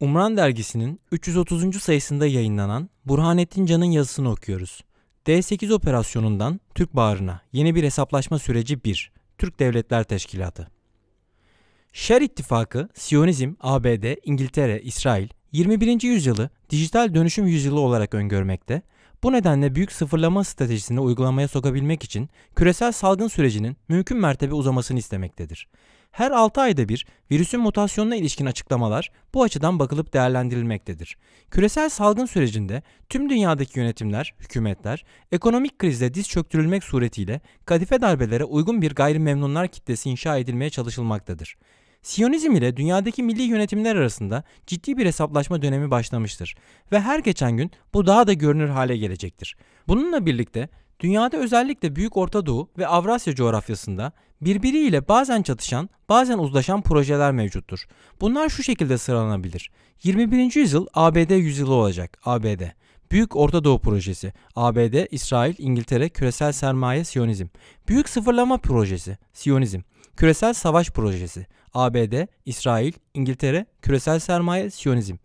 Umran dergisinin 330. sayısında yayınlanan Burhanettin Can'ın yazısını okuyoruz. D8 operasyonundan Türk bağrına yeni bir hesaplaşma süreci 1. Türk Devletler Teşkilatı. Şer İttifakı, Siyonizm, ABD, İngiltere, İsrail 21. yüzyılı dijital dönüşüm yüzyılı olarak öngörmekte. Bu nedenle büyük sıfırlama stratejisini uygulamaya sokabilmek için küresel salgın sürecinin mümkün mertebe uzamasını istemektedir. Her 6 ayda bir virüsün mutasyonuna ilişkin açıklamalar bu açıdan bakılıp değerlendirilmektedir. Küresel salgın sürecinde tüm dünyadaki yönetimler, hükümetler ekonomik krizde diz çöktürülmek suretiyle kadife darbelere uygun bir gayrimemnunlar kitlesi inşa edilmeye çalışılmaktadır. Siyonizm ile dünyadaki milli yönetimler arasında ciddi bir hesaplaşma dönemi başlamıştır ve her geçen gün bu daha da görünür hale gelecektir. Bununla birlikte dünyada özellikle Büyük Orta Doğu ve Avrasya coğrafyasında Birbiriyle bazen çatışan, bazen uzlaşan projeler mevcuttur. Bunlar şu şekilde sıralanabilir. 21. yüzyıl ABD yüzyılı olacak. ABD. Büyük Orta Doğu Projesi, ABD, İsrail, İngiltere, Küresel Sermaye, Siyonizm. Büyük Sıfırlama Projesi, Siyonizm. Küresel Savaş Projesi, ABD, İsrail, İngiltere, Küresel Sermaye, Siyonizm.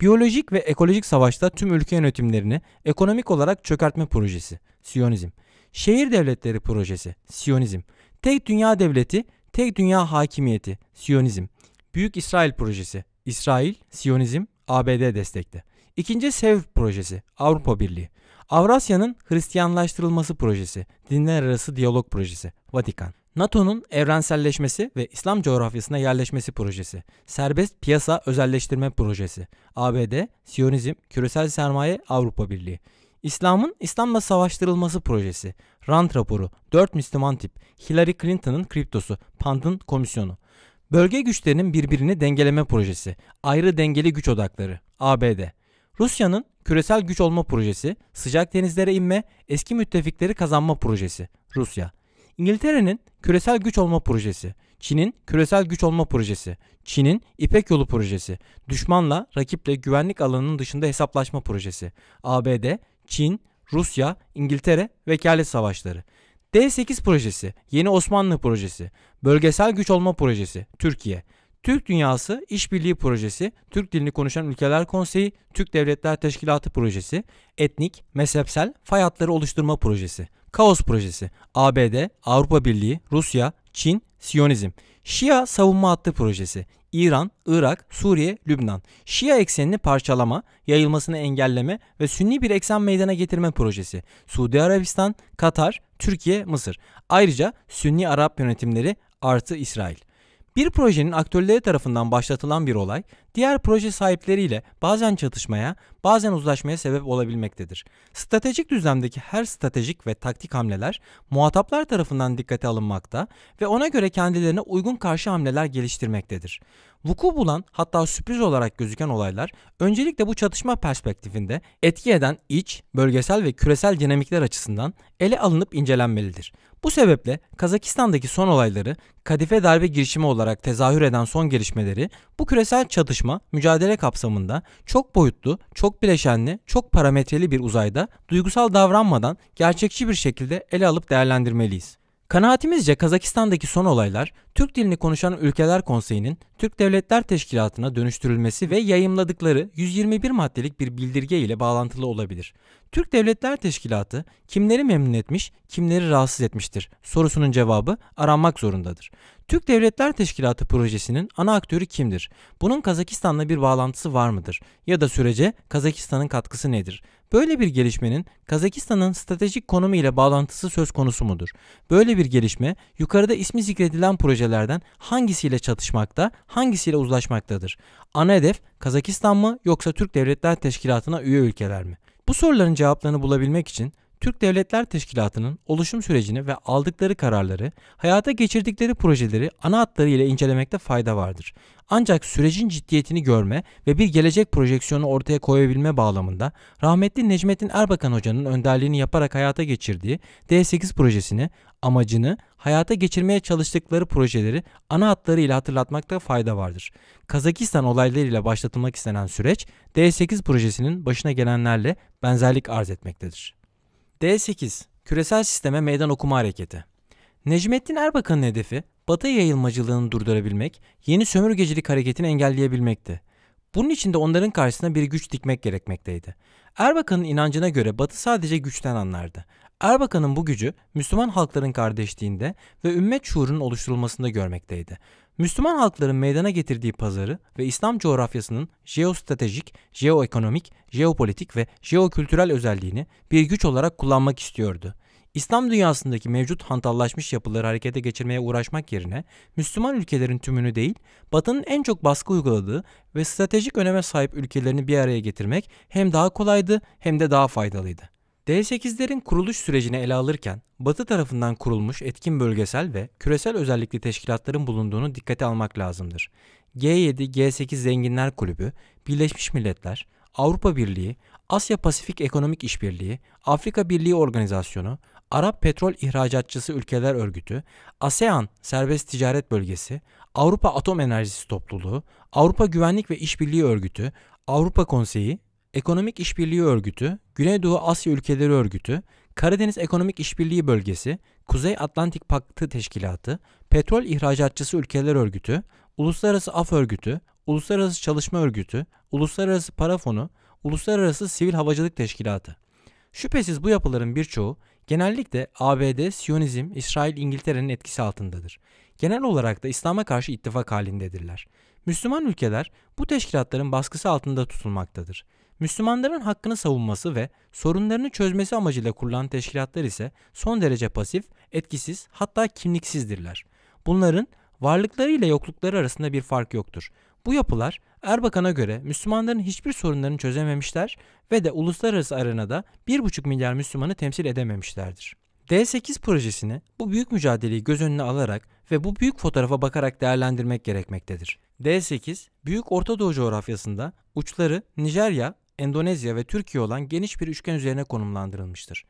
Biyolojik ve ekolojik savaşta tüm ülke yönetimlerini ekonomik olarak çökertme projesi, Siyonizm. Şehir Devletleri Projesi, Siyonizm. Tek dünya devleti, tek dünya hakimiyeti, Siyonizm. Büyük İsrail projesi, İsrail, Siyonizm, ABD destekli. İkinci SEV projesi, Avrupa Birliği. Avrasya'nın Hristiyanlaştırılması projesi, dinler arası diyalog projesi, Vatikan. NATO'nun evrenselleşmesi ve İslam coğrafyasına yerleşmesi projesi, serbest piyasa özelleştirme projesi, ABD, Siyonizm, küresel sermaye, Avrupa Birliği. İslam'ın İslam'la savaştırılması projesi, Rand raporu, 4 Müslüman tip, Hillary Clinton'ın kriptosu, Pand'ın komisyonu. Bölge güçlerinin birbirini dengeleme projesi, ayrı dengeli güç odakları, ABD. Rusya'nın küresel güç olma projesi, sıcak denizlere inme, eski müttefikleri kazanma projesi, Rusya. İngiltere'nin küresel güç olma projesi, Çin'in küresel güç olma projesi, Çin'in İpek yolu projesi, düşmanla, rakiple güvenlik alanının dışında hesaplaşma projesi, ABD, Çin, Rusya, İngiltere vekalet savaşları. D8 projesi, Yeni Osmanlı projesi, Bölgesel Güç Olma projesi, Türkiye. Türk Dünyası İşbirliği Projesi, Türk Dilini Konuşan Ülkeler Konseyi, Türk Devletler Teşkilatı Projesi, Etnik, Mezhepsel, Fay Hatları Oluşturma Projesi, Kaos Projesi, ABD, Avrupa Birliği, Rusya, Çin, Siyonizm, Şia Savunma Hattı Projesi, İran, Irak, Suriye, Lübnan. Şia eksenini parçalama, yayılmasını engelleme ve sünni bir eksen meydana getirme projesi. Suudi Arabistan, Katar, Türkiye, Mısır. Ayrıca Sünni Arap yönetimleri artı İsrail. Bir projenin aktörleri tarafından başlatılan bir olay, diğer proje sahipleriyle bazen çatışmaya, bazen uzlaşmaya sebep olabilmektedir. Stratejik düzlemdeki her stratejik ve taktik hamleler muhataplar tarafından dikkate alınmakta ve ona göre kendilerine uygun karşı hamleler geliştirmektedir. Vuku bulan hatta sürpriz olarak gözüken olaylar öncelikle bu çatışma perspektifinde etki eden iç, bölgesel ve küresel dinamikler açısından ele alınıp incelenmelidir. Bu sebeple Kazakistan'daki son olayları kadife darbe girişimi olarak tezahür eden son gelişmeleri bu küresel çatışma çalışma, mücadele kapsamında çok boyutlu, çok bileşenli, çok parametreli bir uzayda duygusal davranmadan gerçekçi bir şekilde ele alıp değerlendirmeliyiz. Kanaatimizce Kazakistan'daki son olaylar Türk dilini konuşan ülkeler konseyinin Türk Devletler Teşkilatı'na dönüştürülmesi ve yayımladıkları 121 maddelik bir bildirge ile bağlantılı olabilir. Türk Devletler Teşkilatı kimleri memnun etmiş, kimleri rahatsız etmiştir sorusunun cevabı aranmak zorundadır. Türk Devletler Teşkilatı projesinin ana aktörü kimdir? Bunun Kazakistan'la bir bağlantısı var mıdır? Ya da sürece Kazakistan'ın katkısı nedir? Böyle bir gelişmenin Kazakistan'ın stratejik konumu ile bağlantısı söz konusu mudur? Böyle bir gelişme yukarıda ismi zikredilen projelerden hangisiyle çatışmakta, hangisiyle uzlaşmaktadır? Ana hedef Kazakistan mı yoksa Türk Devletler Teşkilatı'na üye ülkeler mi? Bu soruların cevaplarını bulabilmek için Türk Devletler Teşkilatı'nın oluşum sürecini ve aldıkları kararları, hayata geçirdikleri projeleri ana hatları ile incelemekte fayda vardır. Ancak sürecin ciddiyetini görme ve bir gelecek projeksiyonu ortaya koyabilme bağlamında rahmetli Necmettin Erbakan Hoca'nın önderliğini yaparak hayata geçirdiği D8 projesini, amacını, hayata geçirmeye çalıştıkları projeleri ana hatları ile hatırlatmakta fayda vardır. Kazakistan olaylarıyla başlatılmak istenen süreç D8 projesinin başına gelenlerle benzerlik arz etmektedir. D8 Küresel Sisteme Meydan Okuma Hareketi Necmettin Erbakan'ın hedefi Batı yayılmacılığını durdurabilmek, yeni sömürgecilik hareketini engelleyebilmekti. Bunun için de onların karşısına bir güç dikmek gerekmekteydi. Erbakan'ın inancına göre Batı sadece güçten anlardı. Erbakan'ın bu gücü Müslüman halkların kardeşliğinde ve ümmet şuurunun oluşturulmasında görmekteydi. Müslüman halkların meydana getirdiği pazarı ve İslam coğrafyasının jeostratejik, jeoekonomik, jeopolitik ve jeokültürel özelliğini bir güç olarak kullanmak istiyordu. İslam dünyasındaki mevcut hantallaşmış yapıları harekete geçirmeye uğraşmak yerine Müslüman ülkelerin tümünü değil, Batı'nın en çok baskı uyguladığı ve stratejik öneme sahip ülkelerini bir araya getirmek hem daha kolaydı hem de daha faydalıydı. D8'lerin kuruluş sürecini ele alırken Batı tarafından kurulmuş etkin bölgesel ve küresel özellikli teşkilatların bulunduğunu dikkate almak lazımdır. G7-G8 Zenginler Kulübü, Birleşmiş Milletler, Avrupa Birliği, Asya Pasifik Ekonomik İşbirliği, Afrika Birliği Organizasyonu, Arap Petrol İhracatçısı Ülkeler Örgütü, ASEAN Serbest Ticaret Bölgesi, Avrupa Atom Enerjisi Topluluğu, Avrupa Güvenlik ve İşbirliği Örgütü, Avrupa Konseyi Ekonomik İşbirliği Örgütü, Güneydoğu Asya Ülkeleri Örgütü, Karadeniz Ekonomik İşbirliği Bölgesi, Kuzey Atlantik Paktı Teşkilatı, Petrol İhracatçısı Ülkeler Örgütü, Uluslararası Af Örgütü, Uluslararası Çalışma Örgütü, Uluslararası Para Fonu, Uluslararası Sivil Havacılık Teşkilatı. Şüphesiz bu yapıların birçoğu genellikle ABD, Siyonizm, İsrail, İngiltere'nin etkisi altındadır. Genel olarak da İslam'a karşı ittifak halindedirler. Müslüman ülkeler bu teşkilatların baskısı altında tutulmaktadır. Müslümanların hakkını savunması ve sorunlarını çözmesi amacıyla kurulan teşkilatlar ise son derece pasif, etkisiz hatta kimliksizdirler. Bunların varlıkları ile yoklukları arasında bir fark yoktur. Bu yapılar Erbakan'a göre Müslümanların hiçbir sorunlarını çözememişler ve de uluslararası arenada 1,5 milyar Müslümanı temsil edememişlerdir. D8 projesini bu büyük mücadeleyi göz önüne alarak ve bu büyük fotoğrafa bakarak değerlendirmek gerekmektedir. D8, Büyük Orta Doğu coğrafyasında uçları Nijerya, Endonezya ve Türkiye olan geniş bir üçgen üzerine konumlandırılmıştır.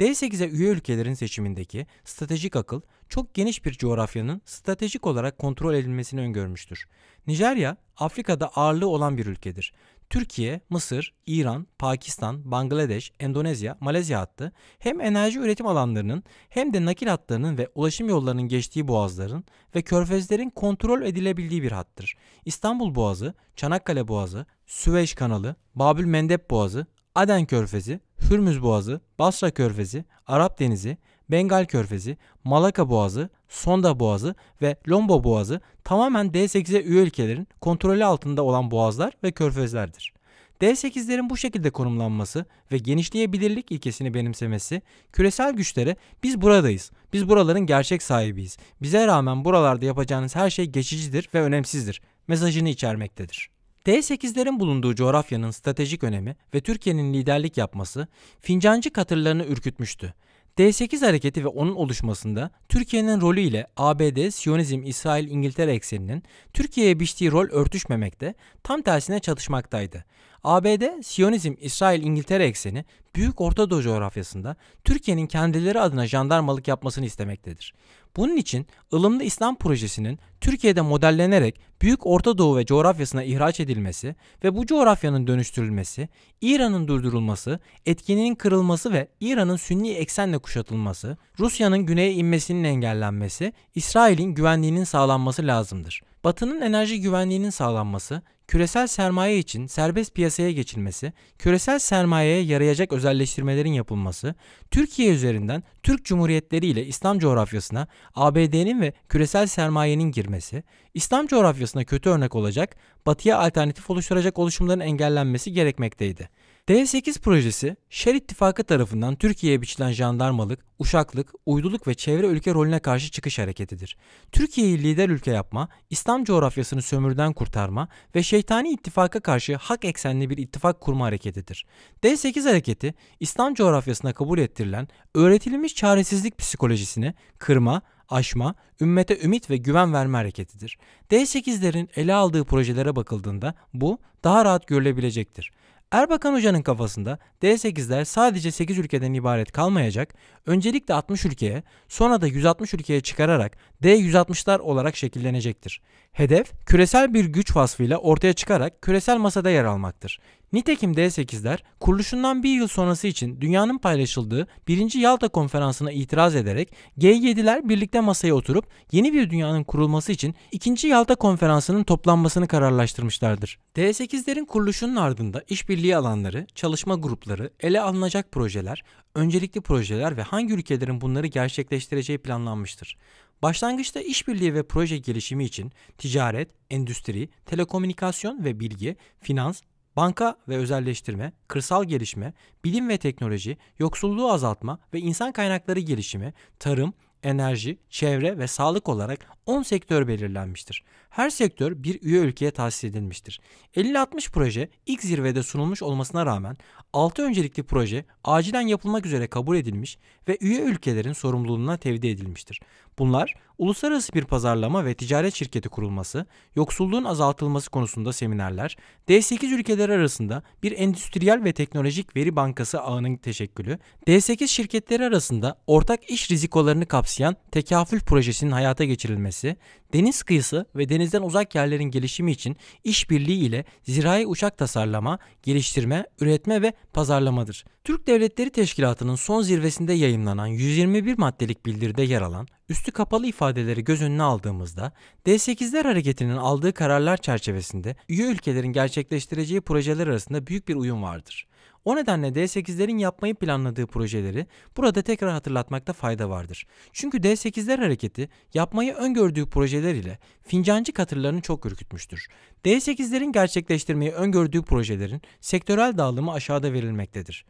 D8'e üye ülkelerin seçimindeki stratejik akıl çok geniş bir coğrafyanın stratejik olarak kontrol edilmesini öngörmüştür. Nijerya, Afrika'da ağırlığı olan bir ülkedir. Türkiye, Mısır, İran, Pakistan, Bangladeş, Endonezya, Malezya hattı hem enerji üretim alanlarının hem de nakil hatlarının ve ulaşım yollarının geçtiği boğazların ve körfezlerin kontrol edilebildiği bir hattır. İstanbul Boğazı, Çanakkale Boğazı, Süveyş Kanalı, Babül Mendeb Boğazı, Aden Körfezi, Hürmüz Boğazı, Basra Körfezi, Arap Denizi, Bengal Körfezi, Malaka Boğazı, Sonda Boğazı ve Lombo Boğazı tamamen D8'e üye ülkelerin kontrolü altında olan boğazlar ve körfezlerdir. D8'lerin bu şekilde konumlanması ve genişleyebilirlik ilkesini benimsemesi küresel güçlere biz buradayız, biz buraların gerçek sahibiyiz, bize rağmen buralarda yapacağınız her şey geçicidir ve önemsizdir mesajını içermektedir. D8'lerin bulunduğu coğrafyanın stratejik önemi ve Türkiye'nin liderlik yapması Fincancı katırlarını ürkütmüştü D8 hareketi ve onun oluşmasında Türkiye'nin rolü ile ABD, Siyonizm, İsrail, İngiltere ekseninin Türkiye'ye biçtiği rol örtüşmemekte, tam tersine çatışmaktaydı. ABD, Siyonizm, İsrail, İngiltere ekseni Büyük Orta Doğu coğrafyasında Türkiye'nin kendileri adına jandarmalık yapmasını istemektedir. Bunun için ılımlı İslam projesinin Türkiye'de modellenerek Büyük Orta Doğu ve coğrafyasına ihraç edilmesi ve bu coğrafyanın dönüştürülmesi, İran'ın durdurulması, etkinliğin kırılması ve İran'ın sünni eksenle kuşatılması, Rusya'nın güneye inmesinin engellenmesi, İsrail'in güvenliğinin sağlanması lazımdır. Batı'nın enerji güvenliğinin sağlanması, küresel sermaye için serbest piyasaya geçilmesi, küresel sermayeye yarayacak özelleştirmelerin yapılması, Türkiye üzerinden Türk Cumhuriyetleri ile İslam coğrafyasına ABD'nin ve küresel sermayenin girmesi, İslam coğrafyasına kötü örnek olacak, batıya alternatif oluşturacak oluşumların engellenmesi gerekmekteydi. D8 projesi, Şer İttifakı tarafından Türkiye'ye biçilen jandarmalık, uşaklık, uyduluk ve çevre ülke rolüne karşı çıkış hareketidir. Türkiye'yi lider ülke yapma, İslam coğrafyasını sömürden kurtarma ve şeytani ittifaka karşı hak eksenli bir ittifak kurma hareketidir. D8 hareketi, İslam coğrafyasına kabul ettirilen öğretilmiş çaresizlik psikolojisini kırma, aşma, ümmete ümit ve güven verme hareketidir. D8'lerin ele aldığı projelere bakıldığında bu daha rahat görülebilecektir. Erbakan Hoca'nın kafasında D8'ler sadece 8 ülkeden ibaret kalmayacak, öncelikle 60 ülkeye, sonra da 160 ülkeye çıkararak D160'lar olarak şekillenecektir. Hedef, küresel bir güç vasfıyla ortaya çıkarak küresel masada yer almaktır. Nitekim D8'ler kuruluşundan bir yıl sonrası için dünyanın paylaşıldığı 1. Yalta Konferansı'na itiraz ederek G7'ler birlikte masaya oturup yeni bir dünyanın kurulması için 2. Yalta Konferansı'nın toplanmasını kararlaştırmışlardır. D8'lerin kuruluşunun ardında işbirliği alanları, çalışma grupları, ele alınacak projeler, öncelikli projeler ve hangi ülkelerin bunları gerçekleştireceği planlanmıştır. Başlangıçta işbirliği ve proje gelişimi için ticaret, endüstri, telekomünikasyon ve bilgi, finans, Banka ve özelleştirme, kırsal gelişme, bilim ve teknoloji, yoksulluğu azaltma ve insan kaynakları gelişimi, tarım, enerji, çevre ve sağlık olarak 10 sektör belirlenmiştir. Her sektör bir üye ülkeye tahsis edilmiştir. 50-60 proje ilk zirvede sunulmuş olmasına rağmen 6 öncelikli proje acilen yapılmak üzere kabul edilmiş ve üye ülkelerin sorumluluğuna tevdi edilmiştir. Bunlar uluslararası bir pazarlama ve ticaret şirketi kurulması, yoksulluğun azaltılması konusunda seminerler, D8 ülkeleri arasında bir endüstriyel ve teknolojik veri bankası ağının teşekkülü, D8 şirketleri arasında ortak iş rizikolarını kapsayan tekafül projesinin hayata geçirilmesi, Deniz kıyısı ve denizden uzak yerlerin gelişimi için işbirliği ile zirai uçak tasarlama, geliştirme, üretme ve pazarlamadır. Türk Devletleri Teşkilatı'nın son zirvesinde yayınlanan 121 maddelik bildiride yer alan üstü kapalı ifadeleri göz önüne aldığımızda D8'ler hareketinin aldığı kararlar çerçevesinde üye ülkelerin gerçekleştireceği projeler arasında büyük bir uyum vardır. O nedenle D8'lerin yapmayı planladığı projeleri burada tekrar hatırlatmakta fayda vardır. Çünkü D8'ler hareketi yapmayı öngördüğü projeler ile fincancı katırlarını çok ürkütmüştür. D8'lerin gerçekleştirmeyi öngördüğü projelerin sektörel dağılımı aşağıda verilmektedir.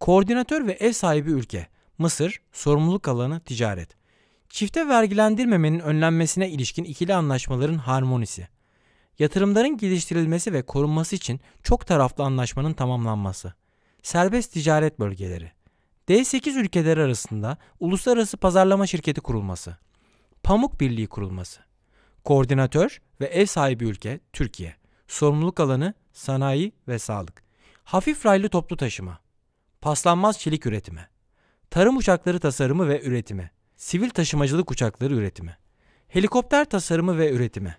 Koordinatör ve ev sahibi ülke Mısır sorumluluk alanı ticaret. Çifte vergilendirmemenin önlenmesine ilişkin ikili anlaşmaların harmonisi. Yatırımların geliştirilmesi ve korunması için çok taraflı anlaşmanın tamamlanması. Serbest ticaret bölgeleri. D8 ülkeleri arasında uluslararası pazarlama şirketi kurulması. Pamuk Birliği kurulması. Koordinatör ve ev sahibi ülke Türkiye. Sorumluluk alanı sanayi ve sağlık. Hafif raylı toplu taşıma paslanmaz çelik üretimi, tarım uçakları tasarımı ve üretimi, sivil taşımacılık uçakları üretimi, helikopter tasarımı ve üretimi,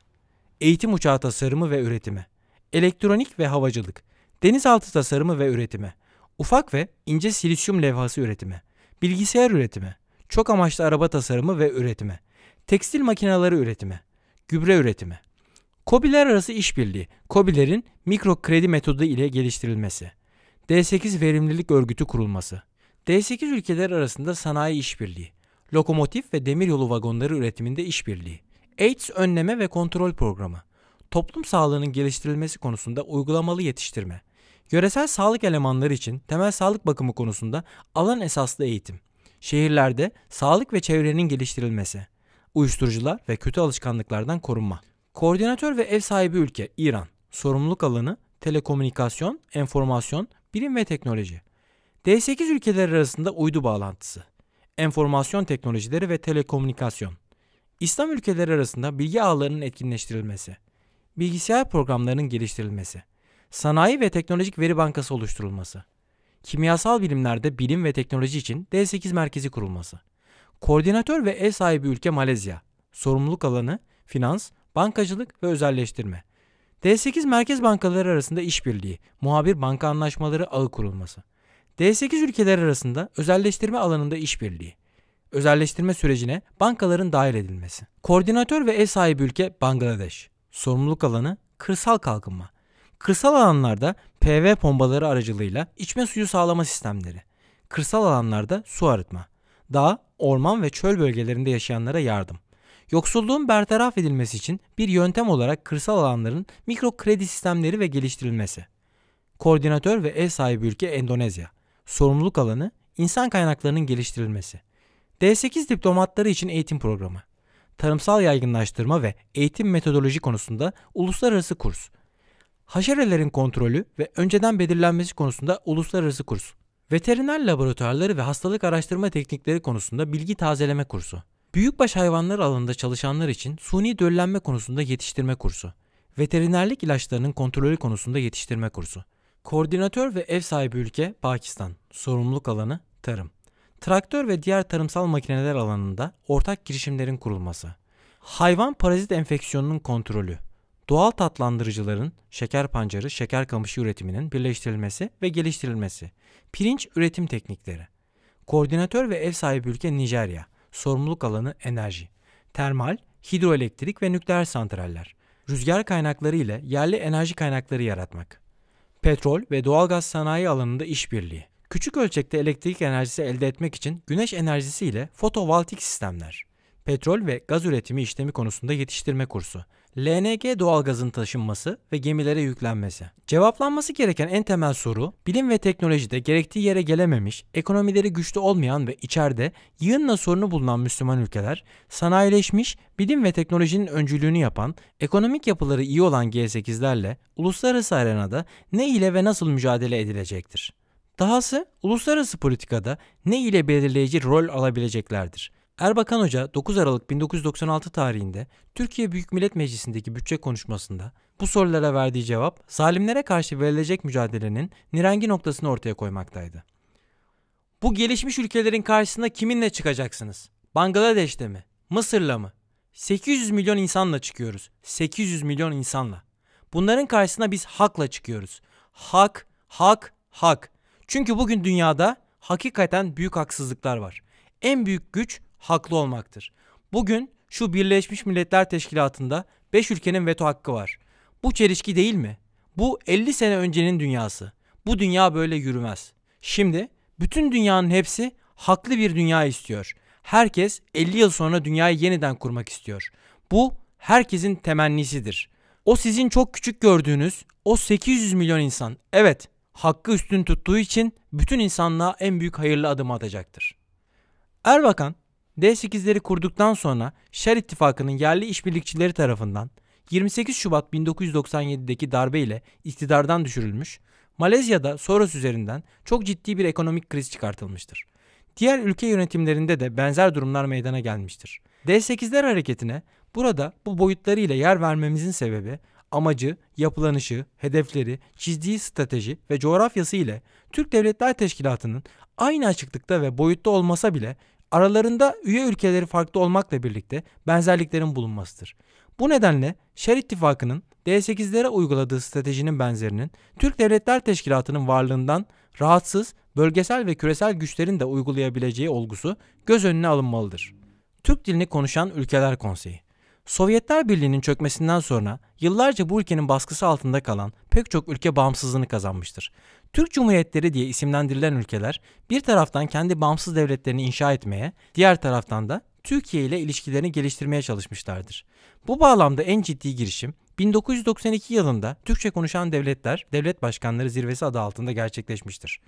eğitim uçağı tasarımı ve üretimi, elektronik ve havacılık, denizaltı tasarımı ve üretimi, ufak ve ince silisyum levhası üretimi, bilgisayar üretimi, çok amaçlı araba tasarımı ve üretimi, tekstil makineleri üretimi, gübre üretimi. Kobiler arası işbirliği, Kobilerin mikro kredi metodu ile geliştirilmesi. D8 Verimlilik Örgütü kurulması. D8 ülkeler arasında sanayi işbirliği, lokomotif ve demiryolu vagonları üretiminde işbirliği, AIDS önleme ve kontrol programı, toplum sağlığının geliştirilmesi konusunda uygulamalı yetiştirme, yöresel sağlık elemanları için temel sağlık bakımı konusunda alan esaslı eğitim, şehirlerde sağlık ve çevrenin geliştirilmesi, uyuşturucular ve kötü alışkanlıklardan korunma. Koordinatör ve ev sahibi ülke İran. Sorumluluk alanı telekomünikasyon, enformasyon bilim ve teknoloji. D8 ülkeleri arasında uydu bağlantısı, enformasyon teknolojileri ve telekomünikasyon. İslam ülkeleri arasında bilgi ağlarının etkinleştirilmesi, bilgisayar programlarının geliştirilmesi, sanayi ve teknolojik veri bankası oluşturulması, kimyasal bilimlerde bilim ve teknoloji için D8 merkezi kurulması, koordinatör ve ev sahibi ülke Malezya, sorumluluk alanı, finans, bankacılık ve özelleştirme. D8 merkez bankaları arasında işbirliği, muhabir banka anlaşmaları ağı kurulması. D8 ülkeler arasında özelleştirme alanında işbirliği. Özelleştirme sürecine bankaların dahil edilmesi. Koordinatör ve ev sahibi ülke Bangladeş. Sorumluluk alanı kırsal kalkınma. Kırsal alanlarda PV pompaları aracılığıyla içme suyu sağlama sistemleri. Kırsal alanlarda su arıtma. Dağ, orman ve çöl bölgelerinde yaşayanlara yardım. Yoksulluğun bertaraf edilmesi için bir yöntem olarak kırsal alanların mikro kredi sistemleri ve geliştirilmesi. Koordinatör ve ev sahibi ülke Endonezya. Sorumluluk alanı insan kaynaklarının geliştirilmesi. D8 diplomatları için eğitim programı. Tarımsal yaygınlaştırma ve eğitim metodoloji konusunda uluslararası kurs. Haşerelerin kontrolü ve önceden belirlenmesi konusunda uluslararası kurs. Veteriner laboratuvarları ve hastalık araştırma teknikleri konusunda bilgi tazeleme kursu. Büyükbaş hayvanlar alanında çalışanlar için suni döllenme konusunda yetiştirme kursu. Veterinerlik ilaçlarının kontrolü konusunda yetiştirme kursu. Koordinatör ve ev sahibi ülke Pakistan. Sorumluluk alanı tarım. Traktör ve diğer tarımsal makineler alanında ortak girişimlerin kurulması. Hayvan parazit enfeksiyonunun kontrolü. Doğal tatlandırıcıların şeker pancarı, şeker kamışı üretiminin birleştirilmesi ve geliştirilmesi. Pirinç üretim teknikleri. Koordinatör ve ev sahibi ülke Nijerya sorumluluk alanı enerji, termal, hidroelektrik ve nükleer santraller, rüzgar kaynakları ile yerli enerji kaynakları yaratmak, petrol ve doğalgaz sanayi alanında işbirliği, küçük ölçekte elektrik enerjisi elde etmek için güneş enerjisi ile fotovoltaik sistemler, petrol ve gaz üretimi işlemi konusunda yetiştirme kursu, LNG doğalgazın taşınması ve gemilere yüklenmesi. Cevaplanması gereken en temel soru, bilim ve teknolojide gerektiği yere gelememiş, ekonomileri güçlü olmayan ve içeride yığınla sorunu bulunan Müslüman ülkeler, sanayileşmiş, bilim ve teknolojinin öncülüğünü yapan, ekonomik yapıları iyi olan G8'lerle uluslararası arenada ne ile ve nasıl mücadele edilecektir? Dahası uluslararası politikada ne ile belirleyici rol alabileceklerdir. Erbakan Hoca 9 Aralık 1996 tarihinde Türkiye Büyük Millet Meclisi'ndeki bütçe konuşmasında bu sorulara verdiği cevap salimlere karşı verilecek mücadelenin nirengi noktasını ortaya koymaktaydı. Bu gelişmiş ülkelerin karşısında kiminle çıkacaksınız? Bangladeş'te mi? Mısır'la mı? 800 milyon insanla çıkıyoruz. 800 milyon insanla. Bunların karşısında biz hakla çıkıyoruz. Hak, hak, hak. Çünkü bugün dünyada hakikaten büyük haksızlıklar var. En büyük güç haklı olmaktır. Bugün şu Birleşmiş Milletler Teşkilatı'nda 5 ülkenin veto hakkı var. Bu çelişki değil mi? Bu 50 sene öncenin dünyası. Bu dünya böyle yürümez. Şimdi bütün dünyanın hepsi haklı bir dünya istiyor. Herkes 50 yıl sonra dünyayı yeniden kurmak istiyor. Bu herkesin temennisidir. O sizin çok küçük gördüğünüz o 800 milyon insan evet hakkı üstün tuttuğu için bütün insanlığa en büyük hayırlı adımı atacaktır. Erbakan D8'leri kurduktan sonra Şer İttifakı'nın yerli işbirlikçileri tarafından 28 Şubat 1997'deki darbe ile iktidardan düşürülmüş, Malezya'da Soros üzerinden çok ciddi bir ekonomik kriz çıkartılmıştır. Diğer ülke yönetimlerinde de benzer durumlar meydana gelmiştir. D8'ler hareketine burada bu boyutlarıyla yer vermemizin sebebi amacı, yapılanışı, hedefleri, çizdiği strateji ve coğrafyası ile Türk Devletler Teşkilatı'nın aynı açıklıkta ve boyutta olmasa bile aralarında üye ülkeleri farklı olmakla birlikte benzerliklerin bulunmasıdır. Bu nedenle Şer İttifakı'nın D8'lere uyguladığı stratejinin benzerinin Türk Devletler Teşkilatı'nın varlığından rahatsız bölgesel ve küresel güçlerin de uygulayabileceği olgusu göz önüne alınmalıdır. Türk dilini konuşan ülkeler konseyi Sovyetler Birliği'nin çökmesinden sonra yıllarca bu ülkenin baskısı altında kalan pek çok ülke bağımsızlığını kazanmıştır. Türk Cumhuriyetleri diye isimlendirilen ülkeler bir taraftan kendi bağımsız devletlerini inşa etmeye, diğer taraftan da Türkiye ile ilişkilerini geliştirmeye çalışmışlardır. Bu bağlamda en ciddi girişim 1992 yılında Türkçe konuşan devletler, devlet başkanları zirvesi adı altında gerçekleşmiştir.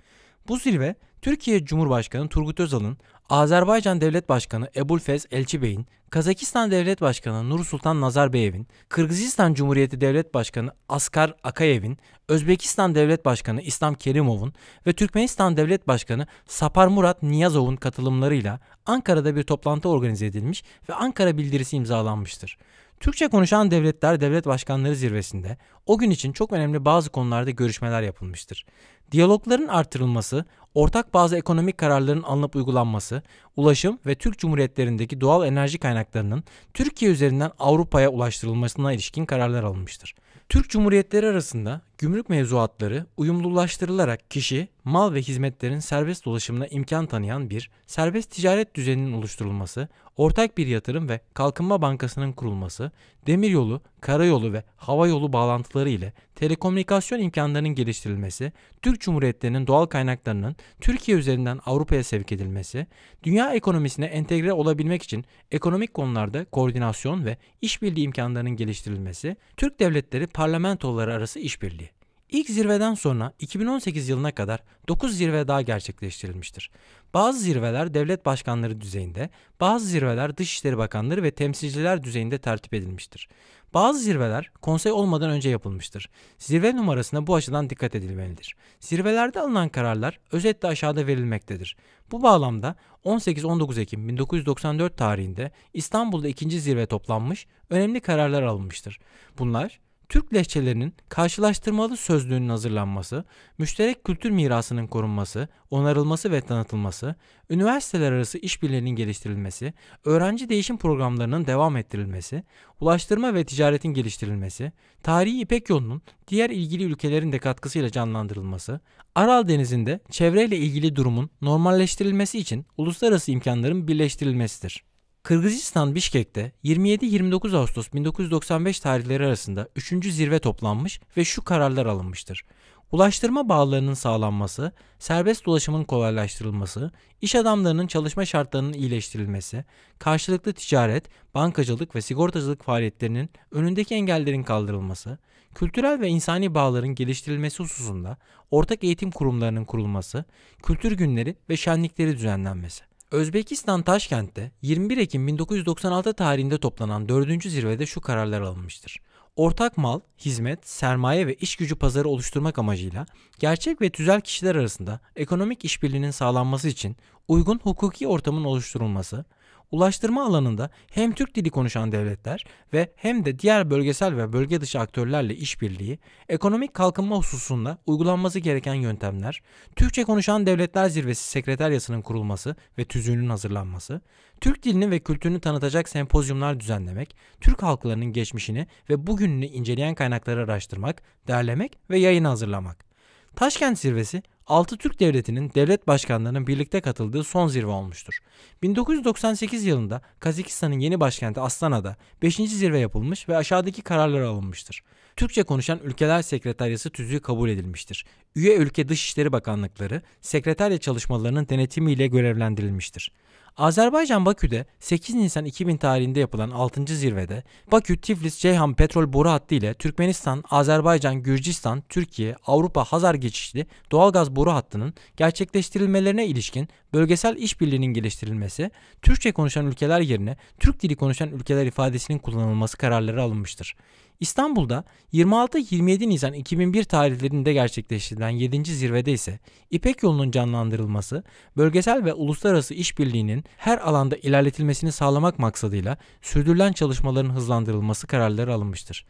Bu zirve Türkiye Cumhurbaşkanı Turgut Özal'ın, Azerbaycan Devlet Başkanı Ebulfez Elçi Bey'in, Kazakistan Devlet Başkanı Nursultan Nazarbeyev'in, Kırgızistan Cumhuriyeti Devlet Başkanı Askar Akayev'in, Özbekistan Devlet Başkanı İslam Kerimov'un ve Türkmenistan Devlet Başkanı Sapar Murat Niyazov'un katılımlarıyla Ankara'da bir toplantı organize edilmiş ve Ankara bildirisi imzalanmıştır. Türkçe konuşan devletler devlet başkanları zirvesinde o gün için çok önemli bazı konularda görüşmeler yapılmıştır. Diyalogların artırılması, ortak bazı ekonomik kararların alınıp uygulanması, ulaşım ve Türk Cumhuriyetlerindeki doğal enerji kaynaklarının Türkiye üzerinden Avrupa'ya ulaştırılmasına ilişkin kararlar alınmıştır. Türk Cumhuriyetleri arasında Gümrük mevzuatları uyumlulaştırılarak kişi, mal ve hizmetlerin serbest dolaşımına imkan tanıyan bir serbest ticaret düzeninin oluşturulması, ortak bir yatırım ve kalkınma bankasının kurulması, demiryolu, karayolu ve havayolu bağlantıları ile telekomünikasyon imkanlarının geliştirilmesi, Türk Cumhuriyetlerinin doğal kaynaklarının Türkiye üzerinden Avrupa'ya sevk edilmesi, dünya ekonomisine entegre olabilmek için ekonomik konularda koordinasyon ve işbirliği imkanlarının geliştirilmesi, Türk devletleri parlamentoları arası işbirliği İlk zirveden sonra 2018 yılına kadar 9 zirve daha gerçekleştirilmiştir. Bazı zirveler devlet başkanları düzeyinde, bazı zirveler Dışişleri Bakanları ve temsilciler düzeyinde tertip edilmiştir. Bazı zirveler konsey olmadan önce yapılmıştır. Zirve numarasına bu açıdan dikkat edilmelidir. Zirvelerde alınan kararlar özetle aşağıda verilmektedir. Bu bağlamda 18-19 Ekim 1994 tarihinde İstanbul'da ikinci zirve toplanmış, önemli kararlar alınmıştır. Bunlar Türk lehçelerinin karşılaştırmalı sözlüğünün hazırlanması, müşterek kültür mirasının korunması, onarılması ve tanıtılması, üniversiteler arası işbirliğinin geliştirilmesi, öğrenci değişim programlarının devam ettirilmesi, ulaştırma ve ticaretin geliştirilmesi, tarihi İpek yolunun diğer ilgili ülkelerin de katkısıyla canlandırılması, Aral Denizi'nde çevreyle ilgili durumun normalleştirilmesi için uluslararası imkanların birleştirilmesidir. Kırgızistan Bişkek'te 27-29 Ağustos 1995 tarihleri arasında 3. zirve toplanmış ve şu kararlar alınmıştır. Ulaştırma bağlarının sağlanması, serbest dolaşımın kolaylaştırılması, iş adamlarının çalışma şartlarının iyileştirilmesi, karşılıklı ticaret, bankacılık ve sigortacılık faaliyetlerinin önündeki engellerin kaldırılması, kültürel ve insani bağların geliştirilmesi hususunda ortak eğitim kurumlarının kurulması, kültür günleri ve şenlikleri düzenlenmesi. Özbekistan Taşkent'te 21 Ekim 1996 tarihinde toplanan 4. zirvede şu kararlar alınmıştır. Ortak mal, hizmet, sermaye ve iş gücü pazarı oluşturmak amacıyla gerçek ve tüzel kişiler arasında ekonomik işbirliğinin sağlanması için uygun hukuki ortamın oluşturulması, ulaştırma alanında hem Türk dili konuşan devletler ve hem de diğer bölgesel ve bölge dışı aktörlerle işbirliği, ekonomik kalkınma hususunda uygulanması gereken yöntemler, Türkçe konuşan devletler zirvesi sekreteryasının kurulması ve tüzüğünün hazırlanması, Türk dilini ve kültürünü tanıtacak sempozyumlar düzenlemek, Türk halklarının geçmişini ve bugününü inceleyen kaynakları araştırmak, derlemek ve yayın hazırlamak. Taşkent zirvesi 6 Türk devletinin devlet başkanlarının birlikte katıldığı son zirve olmuştur. 1998 yılında Kazakistan'ın yeni başkenti Astana'da 5. zirve yapılmış ve aşağıdaki kararlar alınmıştır. Türkçe konuşan ülkeler sekreteryası tüzüğü kabul edilmiştir. Üye ülke Dışişleri Bakanlıkları sekreterya çalışmalarının denetimiyle görevlendirilmiştir. Azerbaycan Bakü'de 8 Nisan 2000 tarihinde yapılan 6. zirvede Bakü, Tiflis, Ceyhan petrol boru hattı ile Türkmenistan, Azerbaycan, Gürcistan, Türkiye, Avrupa, Hazar geçişli doğalgaz boru hattının gerçekleştirilmelerine ilişkin bölgesel işbirliğinin geliştirilmesi, Türkçe konuşan ülkeler yerine Türk dili konuşan ülkeler ifadesinin kullanılması kararları alınmıştır. İstanbul'da 26-27 Nisan 2001 tarihlerinde gerçekleştirilen 7. zirvede ise İpek yolunun canlandırılması, bölgesel ve uluslararası işbirliğinin her alanda ilerletilmesini sağlamak maksadıyla sürdürülen çalışmaların hızlandırılması kararları alınmıştır.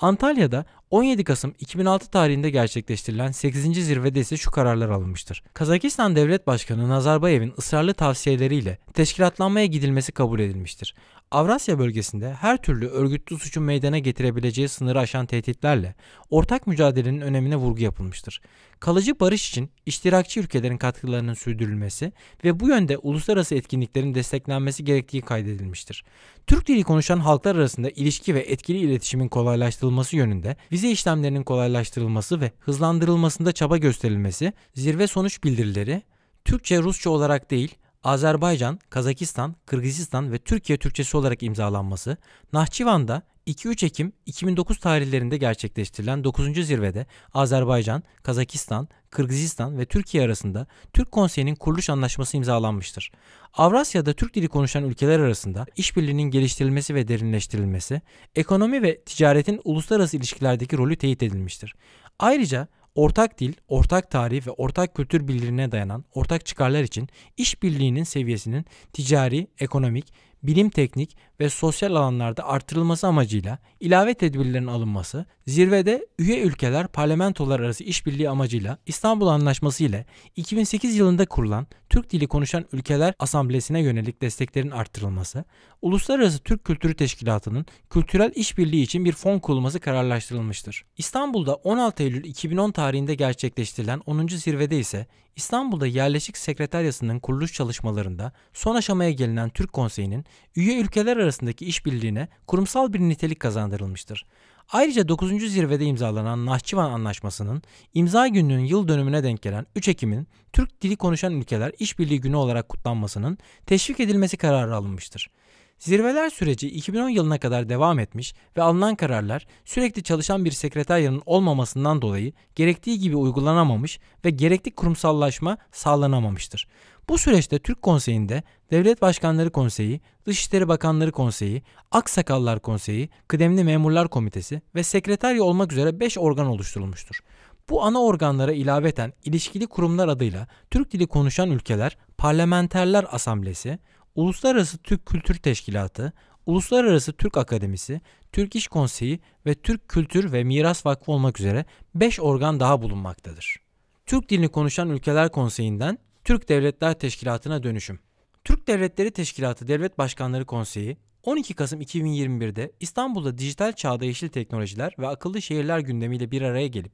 Antalya'da 17 Kasım 2006 tarihinde gerçekleştirilen 8. zirvede ise şu kararlar alınmıştır. Kazakistan Devlet Başkanı Nazarbayev'in ısrarlı tavsiyeleriyle teşkilatlanmaya gidilmesi kabul edilmiştir. Avrasya bölgesinde her türlü örgütlü suçun meydana getirebileceği sınırı aşan tehditlerle ortak mücadelenin önemine vurgu yapılmıştır. Kalıcı barış için iştirakçı ülkelerin katkılarının sürdürülmesi ve bu yönde uluslararası etkinliklerin desteklenmesi gerektiği kaydedilmiştir. Türk dili konuşan halklar arasında ilişki ve etkili iletişimin kolaylaştırılması yönünde vize işlemlerinin kolaylaştırılması ve hızlandırılmasında çaba gösterilmesi, zirve sonuç bildirileri Türkçe-Rusça olarak değil, Azerbaycan, Kazakistan, Kırgızistan ve Türkiye Türkçesi olarak imzalanması, Nahçıvan'da 2-3 Ekim 2009 tarihlerinde gerçekleştirilen 9. zirvede Azerbaycan, Kazakistan, Kırgızistan ve Türkiye arasında Türk Konseyi'nin kuruluş anlaşması imzalanmıştır. Avrasya'da Türk dili konuşan ülkeler arasında işbirliğinin geliştirilmesi ve derinleştirilmesi, ekonomi ve ticaretin uluslararası ilişkilerdeki rolü teyit edilmiştir. Ayrıca Ortak dil, ortak tarih ve ortak kültür bildirine dayanan ortak çıkarlar için işbirliğinin seviyesinin ticari, ekonomik, bilim teknik ve sosyal alanlarda artırılması amacıyla ilave tedbirlerin alınması, zirvede üye ülkeler parlamentolar arası işbirliği amacıyla İstanbul Anlaşması ile 2008 yılında kurulan Türk dili konuşan ülkeler asamblesine yönelik desteklerin arttırılması, Uluslararası Türk Kültürü Teşkilatı'nın kültürel işbirliği için bir fon kurulması kararlaştırılmıştır. İstanbul'da 16 Eylül 2010 tarihinde gerçekleştirilen 10. zirvede ise İstanbul'da yerleşik sekreteryasının kuruluş çalışmalarında son aşamaya gelinen Türk Konseyi'nin üye ülkeler arasındaki işbirliğine kurumsal bir nitelik kazandırılmıştır. Ayrıca 9. zirvede imzalanan Nahçıvan Anlaşması'nın imza gününün yıl dönümüne denk gelen 3 Ekim'in Türk dili konuşan ülkeler işbirliği günü olarak kutlanmasının teşvik edilmesi kararı alınmıştır. Zirveler süreci 2010 yılına kadar devam etmiş ve alınan kararlar sürekli çalışan bir sekreteryanın olmamasından dolayı gerektiği gibi uygulanamamış ve gerekli kurumsallaşma sağlanamamıştır. Bu süreçte Türk Konseyi'nde Devlet Başkanları Konseyi, Dışişleri Bakanları Konseyi, Aksakallar Konseyi, Kıdemli Memurlar Komitesi ve Sekreterya olmak üzere 5 organ oluşturulmuştur. Bu ana organlara ilaveten ilişkili kurumlar adıyla Türk dili konuşan ülkeler Parlamenterler Asamblesi, Uluslararası Türk Kültür Teşkilatı, Uluslararası Türk Akademisi, Türk İş Konseyi ve Türk Kültür ve Miras Vakfı olmak üzere 5 organ daha bulunmaktadır. Türk dilini konuşan ülkeler konseyinden Türk Devletler Teşkilatı'na dönüşüm. Türk Devletleri Teşkilatı Devlet Başkanları Konseyi 12 Kasım 2021'de İstanbul'da dijital çağda yeşil teknolojiler ve akıllı şehirler gündemiyle bir araya gelip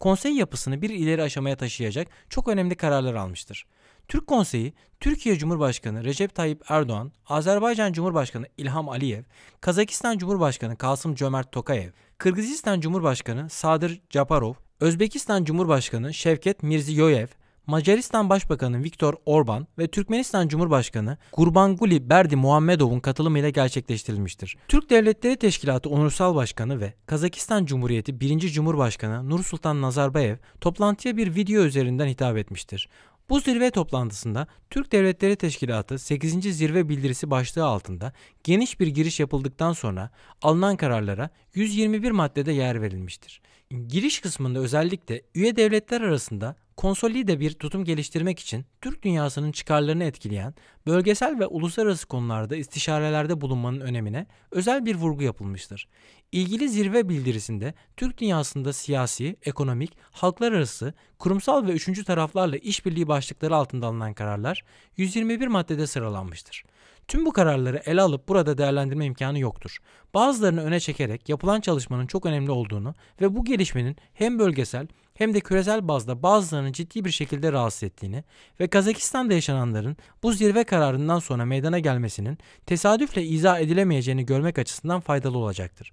konsey yapısını bir ileri aşamaya taşıyacak çok önemli kararlar almıştır. Türk Konseyi, Türkiye Cumhurbaşkanı Recep Tayyip Erdoğan, Azerbaycan Cumhurbaşkanı İlham Aliyev, Kazakistan Cumhurbaşkanı Kasım Cömert Tokayev, Kırgızistan Cumhurbaşkanı Sadır Japarov, Özbekistan Cumhurbaşkanı Şevket Mirziyoyev, Macaristan Başbakanı Viktor Orban ve Türkmenistan Cumhurbaşkanı Gurbanguly Berdi Muhammedov'un katılımıyla gerçekleştirilmiştir. Türk Devletleri Teşkilatı Onursal Başkanı ve Kazakistan Cumhuriyeti 1. Cumhurbaşkanı Nursultan Nazarbayev toplantıya bir video üzerinden hitap etmiştir. Bu zirve toplantısında Türk Devletleri Teşkilatı 8. Zirve Bildirisi başlığı altında geniş bir giriş yapıldıktan sonra alınan kararlara 121 maddede yer verilmiştir. Giriş kısmında özellikle üye devletler arasında konsolide bir tutum geliştirmek için Türk dünyasının çıkarlarını etkileyen bölgesel ve uluslararası konularda istişarelerde bulunmanın önemine özel bir vurgu yapılmıştır. İlgili zirve bildirisinde Türk dünyasında siyasi, ekonomik, halklar arası, kurumsal ve üçüncü taraflarla işbirliği başlıkları altında alınan kararlar 121 maddede sıralanmıştır. Tüm bu kararları ele alıp burada değerlendirme imkanı yoktur. Bazılarını öne çekerek yapılan çalışmanın çok önemli olduğunu ve bu gelişmenin hem bölgesel hem de küresel bazda bazılarını ciddi bir şekilde rahatsız ettiğini ve Kazakistan'da yaşananların bu zirve kararından sonra meydana gelmesinin tesadüfle izah edilemeyeceğini görmek açısından faydalı olacaktır.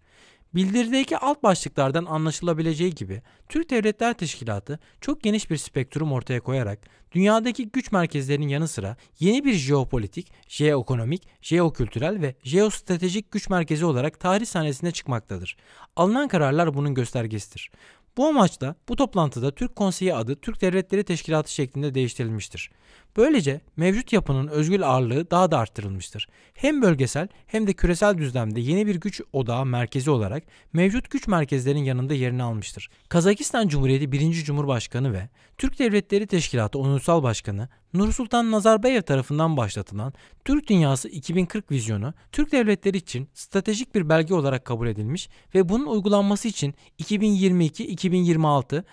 Bildirideki alt başlıklardan anlaşılabileceği gibi Türk Devletler Teşkilatı çok geniş bir spektrum ortaya koyarak dünyadaki güç merkezlerinin yanı sıra yeni bir jeopolitik, jeoekonomik, jeokültürel ve jeostratejik güç merkezi olarak tarih sahnesine çıkmaktadır. Alınan kararlar bunun göstergesidir. Bu amaçla bu toplantıda Türk Konseyi adı Türk Devletleri Teşkilatı şeklinde değiştirilmiştir. Böylece mevcut yapının özgül ağırlığı daha da arttırılmıştır. Hem bölgesel hem de küresel düzlemde yeni bir güç odağı merkezi olarak mevcut güç merkezlerinin yanında yerini almıştır. Kazakistan Cumhuriyeti 1. Cumhurbaşkanı ve Türk Devletleri Teşkilatı Onursal Başkanı Nur Sultan Nazarbayev tarafından başlatılan Türk Dünyası 2040 vizyonu Türk devletleri için stratejik bir belge olarak kabul edilmiş ve bunun uygulanması için 2022-2026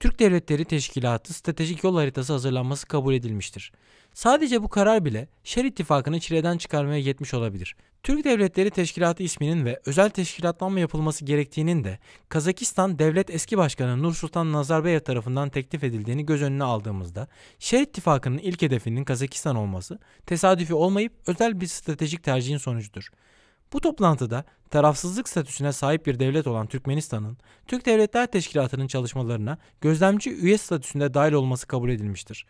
Türk Devletleri Teşkilatı stratejik yol haritası hazırlanması kabul edilmiştir. Sadece bu karar bile Şer ittifakını çileden çıkarmaya yetmiş olabilir. Türk Devletleri Teşkilatı isminin ve özel teşkilatlanma yapılması gerektiğinin de Kazakistan Devlet Eski Başkanı Nursultan Nazarbayev tarafından teklif edildiğini göz önüne aldığımızda Şer İttifakı'nın ilk hedefinin Kazakistan olması tesadüfi olmayıp özel bir stratejik tercihin sonucudur. Bu toplantıda tarafsızlık statüsüne sahip bir devlet olan Türkmenistan'ın Türk Devletler Teşkilatı'nın çalışmalarına gözlemci üye statüsünde dahil olması kabul edilmiştir.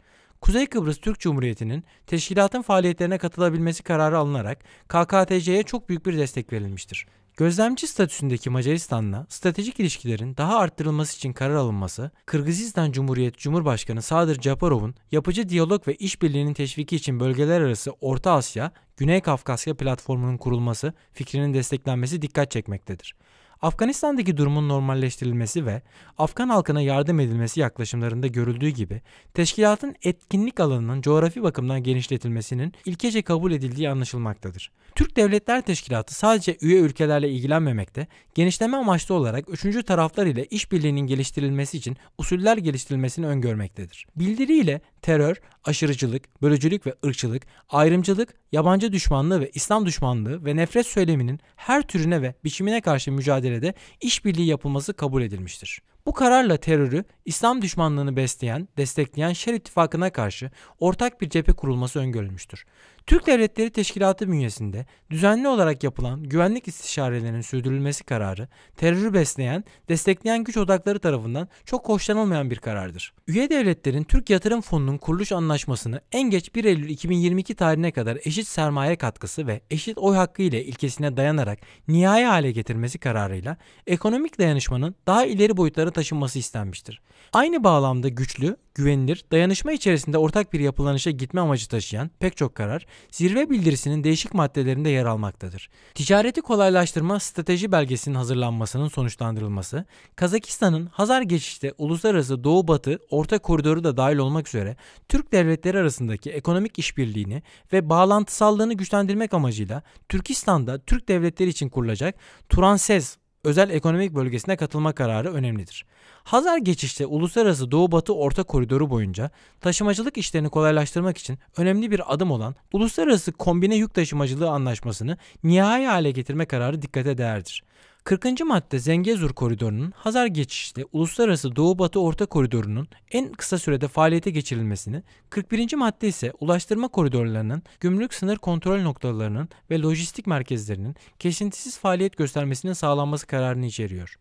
Kuzey Kıbrıs Türk Cumhuriyeti'nin teşkilatın faaliyetlerine katılabilmesi kararı alınarak KKTC'ye çok büyük bir destek verilmiştir. Gözlemci statüsündeki Macaristan'la stratejik ilişkilerin daha arttırılması için karar alınması, Kırgızistan Cumhuriyeti Cumhurbaşkanı Sadır Japarov'un yapıcı diyalog ve işbirliğinin teşviki için bölgeler arası Orta Asya, Güney Kafkasya platformunun kurulması fikrinin desteklenmesi dikkat çekmektedir. Afganistan'daki durumun normalleştirilmesi ve Afgan halkına yardım edilmesi yaklaşımlarında görüldüğü gibi teşkilatın etkinlik alanının coğrafi bakımdan genişletilmesinin ilkece kabul edildiği anlaşılmaktadır. Türk Devletler Teşkilatı sadece üye ülkelerle ilgilenmemekte, genişleme amaçlı olarak üçüncü taraflar ile işbirliğinin geliştirilmesi için usuller geliştirilmesini öngörmektedir. Bildiriyle terör, aşırıcılık, bölücülük ve ırkçılık, ayrımcılık, yabancı düşmanlığı ve İslam düşmanlığı ve nefret söyleminin her türüne ve biçimine karşı mücadelede işbirliği yapılması kabul edilmiştir. Bu kararla terörü, İslam düşmanlığını besleyen, destekleyen Şer ittifakına karşı ortak bir cephe kurulması öngörülmüştür. Türk Devletleri Teşkilatı bünyesinde düzenli olarak yapılan güvenlik istişarelerinin sürdürülmesi kararı, terörü besleyen, destekleyen güç odakları tarafından çok hoşlanılmayan bir karardır. Üye devletlerin Türk Yatırım Fonu'nun kuruluş anlaşmasını en geç 1 Eylül 2022 tarihine kadar eşit sermaye katkısı ve eşit oy hakkı ile ilkesine dayanarak nihai hale getirmesi kararıyla ekonomik dayanışmanın daha ileri boyutları taşınması istenmiştir. Aynı bağlamda güçlü, güvenilir, dayanışma içerisinde ortak bir yapılanışa gitme amacı taşıyan pek çok karar zirve bildirisinin değişik maddelerinde yer almaktadır. Ticareti kolaylaştırma strateji belgesinin hazırlanmasının sonuçlandırılması, Kazakistan'ın Hazar geçişte uluslararası doğu-batı orta koridoru da dahil olmak üzere Türk devletleri arasındaki ekonomik işbirliğini ve bağlantısallığını güçlendirmek amacıyla Türkistan'da Türk devletleri için kurulacak Turansez özel ekonomik bölgesine katılma kararı önemlidir. Hazar geçişte uluslararası Doğu-Batı Orta Koridoru boyunca taşımacılık işlerini kolaylaştırmak için önemli bir adım olan Uluslararası Kombine Yük Taşımacılığı Anlaşması'nı nihai hale getirme kararı dikkate değerdir. 40. madde Zengezur Koridoru'nun Hazar geçişte Uluslararası Doğu-Batı Orta Koridoru'nun en kısa sürede faaliyete geçirilmesini, 41. madde ise ulaştırma koridorlarının, gümrük sınır kontrol noktalarının ve lojistik merkezlerinin kesintisiz faaliyet göstermesinin sağlanması kararını içeriyor.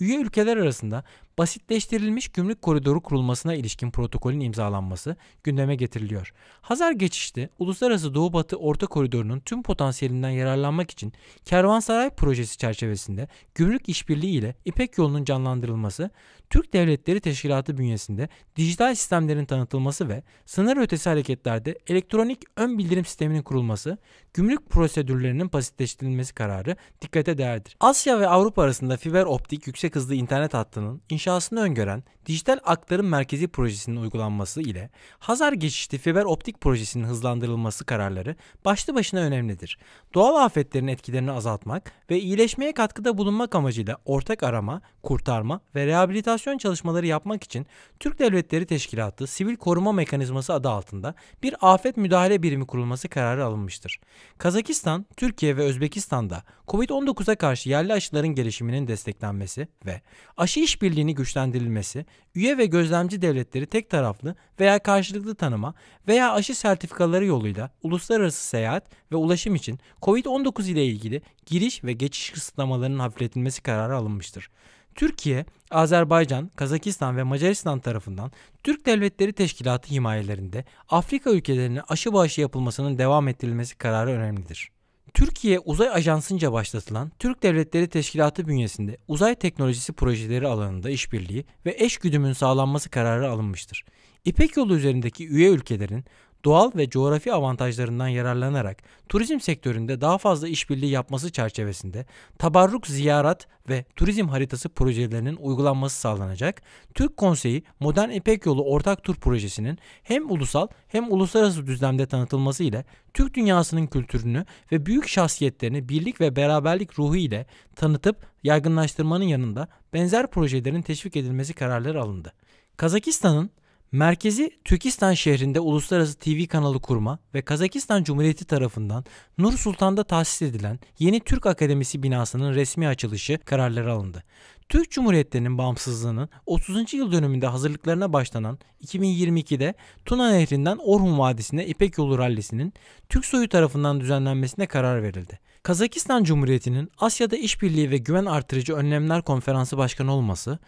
Üye ülkeler arasında basitleştirilmiş gümrük koridoru kurulmasına ilişkin protokolün imzalanması gündeme getiriliyor. Hazar geçişte uluslararası Doğu-Batı Orta Koridorunun tüm potansiyelinden yararlanmak için Kervansaray projesi çerçevesinde gümrük işbirliği ile İpek yolunun canlandırılması, Türk Devletleri Teşkilatı bünyesinde dijital sistemlerin tanıtılması ve sınır ötesi hareketlerde elektronik ön bildirim sisteminin kurulması, gümrük prosedürlerinin basitleştirilmesi kararı dikkate değerdir. Asya ve Avrupa arasında fiber optik yüksek yüksek hızlı internet hattının inşasını öngören Dijital Aktarım Merkezi projesinin uygulanması ile Hazar geçişli fiber optik projesinin hızlandırılması kararları başlı başına önemlidir. Doğal afetlerin etkilerini azaltmak ve iyileşmeye katkıda bulunmak amacıyla ortak arama, kurtarma ve rehabilitasyon çalışmaları yapmak için Türk Devletleri Teşkilatı Sivil Koruma Mekanizması adı altında bir afet müdahale birimi kurulması kararı alınmıştır. Kazakistan, Türkiye ve Özbekistan'da COVID-19'a karşı yerli aşıların gelişiminin desteklenmesi, ve aşı işbirliğini güçlendirilmesi, üye ve gözlemci devletleri tek taraflı veya karşılıklı tanıma veya aşı sertifikaları yoluyla uluslararası seyahat ve ulaşım için COVID-19 ile ilgili giriş ve geçiş kısıtlamalarının hafifletilmesi kararı alınmıştır. Türkiye, Azerbaycan, Kazakistan ve Macaristan tarafından Türk Devletleri Teşkilatı himayelerinde Afrika ülkelerine aşı bağışı yapılmasının devam ettirilmesi kararı önemlidir. Türkiye Uzay Ajansı'nca başlatılan Türk Devletleri Teşkilatı bünyesinde uzay teknolojisi projeleri alanında işbirliği ve eş güdümün sağlanması kararı alınmıştır. İpek yolu üzerindeki üye ülkelerin doğal ve coğrafi avantajlarından yararlanarak turizm sektöründe daha fazla işbirliği yapması çerçevesinde tabarruk Ziyaret ve turizm haritası projelerinin uygulanması sağlanacak. Türk Konseyi Modern İpek Yolu Ortak Tur Projesi'nin hem ulusal hem uluslararası düzlemde tanıtılması ile Türk dünyasının kültürünü ve büyük şahsiyetlerini birlik ve beraberlik ruhu ile tanıtıp yaygınlaştırmanın yanında benzer projelerin teşvik edilmesi kararları alındı. Kazakistan'ın Merkezi Türkistan şehrinde uluslararası TV kanalı kurma ve Kazakistan Cumhuriyeti tarafından Nur Sultan'da tahsis edilen Yeni Türk Akademisi binasının resmi açılışı kararları alındı. Türk Cumhuriyetlerinin bağımsızlığının 30. yıl dönümünde hazırlıklarına başlanan 2022'de Tuna Nehri'nden Orhun Vadisi'ne İpek Yolu Rallisi'nin Türk soyu tarafından düzenlenmesine karar verildi. Kazakistan Cumhuriyeti'nin Asya'da İşbirliği ve güven artırıcı önlemler konferansı başkanı olması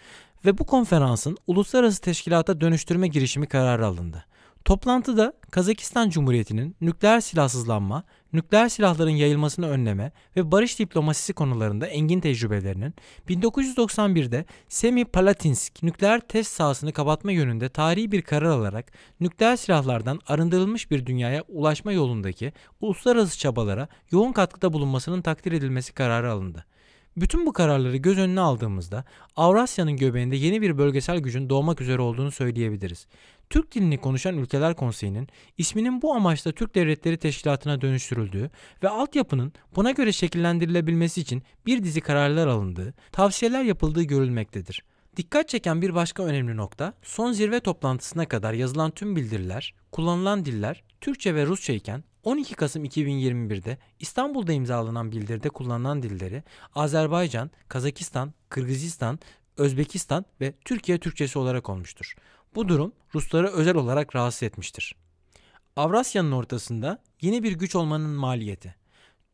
ve bu konferansın uluslararası teşkilata dönüştürme girişimi kararı alındı. Toplantıda Kazakistan Cumhuriyeti'nin nükleer silahsızlanma, nükleer silahların yayılmasını önleme ve barış diplomasisi konularında engin tecrübelerinin 1991'de Semi Palatinsk nükleer test sahasını kapatma yönünde tarihi bir karar alarak nükleer silahlardan arındırılmış bir dünyaya ulaşma yolundaki uluslararası çabalara yoğun katkıda bulunmasının takdir edilmesi kararı alındı. Bütün bu kararları göz önüne aldığımızda Avrasya'nın göbeğinde yeni bir bölgesel gücün doğmak üzere olduğunu söyleyebiliriz. Türk dilini konuşan ülkeler konseyinin isminin bu amaçla Türk Devletleri Teşkilatı'na dönüştürüldüğü ve altyapının buna göre şekillendirilebilmesi için bir dizi kararlar alındığı, tavsiyeler yapıldığı görülmektedir. Dikkat çeken bir başka önemli nokta, son zirve toplantısına kadar yazılan tüm bildiriler, kullanılan diller Türkçe ve Rusça iken 12 Kasım 2021'de İstanbul'da imzalanan bildiride kullanılan dilleri Azerbaycan, Kazakistan, Kırgızistan, Özbekistan ve Türkiye Türkçesi olarak olmuştur. Bu durum Rusları özel olarak rahatsız etmiştir. Avrasya'nın ortasında yeni bir güç olmanın maliyeti.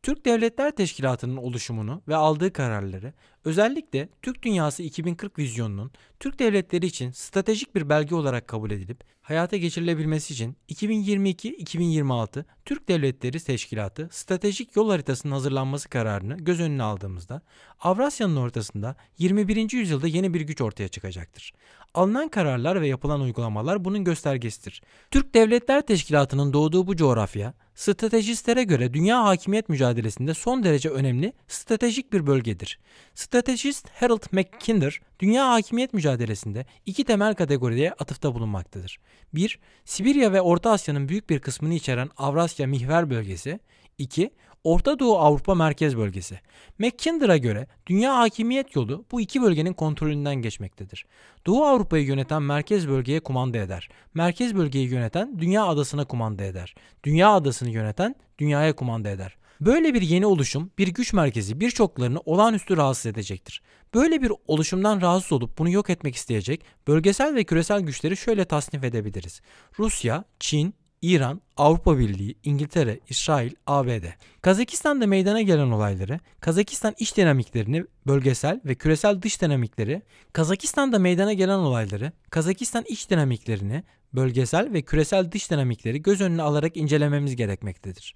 Türk Devletler Teşkilatı'nın oluşumunu ve aldığı kararları, özellikle Türk Dünyası 2040 vizyonunun Türk devletleri için stratejik bir belge olarak kabul edilip hayata geçirilebilmesi için 2022-2026 Türk Devletleri Teşkilatı stratejik yol haritasının hazırlanması kararını göz önüne aldığımızda Avrasya'nın ortasında 21. yüzyılda yeni bir güç ortaya çıkacaktır. Alınan kararlar ve yapılan uygulamalar bunun göstergesidir. Türk Devletler Teşkilatı'nın doğduğu bu coğrafya, stratejistlere göre dünya hakimiyet mücadelesinde son derece önemli stratejik bir bölgedir. Stratejist Harold Mackinder, dünya hakimiyet mücadelesinde iki temel kategoriye atıfta bulunmaktadır. 1. Sibirya ve Orta Asya'nın büyük bir kısmını içeren Avrasya mihver bölgesi, 2. Orta Doğu Avrupa Merkez Bölgesi. Mackinder'a göre dünya hakimiyet yolu bu iki bölgenin kontrolünden geçmektedir. Doğu Avrupa'yı yöneten merkez bölgeye kumanda eder. Merkez bölgeyi yöneten dünya adasına kumanda eder. Dünya adasını yöneten dünyaya kumanda eder. Böyle bir yeni oluşum bir güç merkezi birçoklarını olağanüstü rahatsız edecektir. Böyle bir oluşumdan rahatsız olup bunu yok etmek isteyecek bölgesel ve küresel güçleri şöyle tasnif edebiliriz. Rusya, Çin, İran, Avrupa Birliği, İngiltere, İsrail, ABD. Kazakistan'da meydana gelen olayları, Kazakistan iç dinamiklerini, bölgesel ve küresel dış dinamikleri, Kazakistan'da meydana gelen olayları, Kazakistan iç dinamiklerini, bölgesel ve küresel dış dinamikleri göz önüne alarak incelememiz gerekmektedir.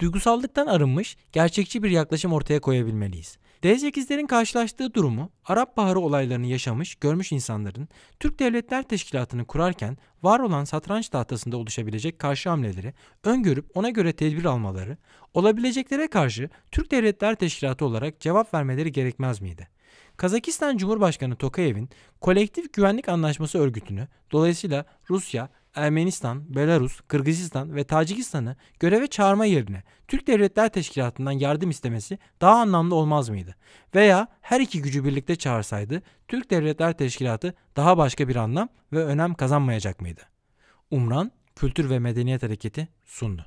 Duygusallıktan arınmış, gerçekçi bir yaklaşım ortaya koyabilmeliyiz. D8'lerin karşılaştığı durumu Arap Baharı olaylarını yaşamış, görmüş insanların Türk Devletler Teşkilatı'nı kurarken var olan satranç tahtasında oluşabilecek karşı hamleleri öngörüp ona göre tedbir almaları, olabileceklere karşı Türk Devletler Teşkilatı olarak cevap vermeleri gerekmez miydi? Kazakistan Cumhurbaşkanı Tokayev'in kolektif güvenlik anlaşması örgütünü dolayısıyla Rusya, Ermenistan, Belarus, Kırgızistan ve Tacikistan'ı göreve çağırma yerine Türk Devletler Teşkilatı'ndan yardım istemesi daha anlamlı olmaz mıydı? Veya her iki gücü birlikte çağırsaydı Türk Devletler Teşkilatı daha başka bir anlam ve önem kazanmayacak mıydı? Umran Kültür ve Medeniyet Hareketi sundu.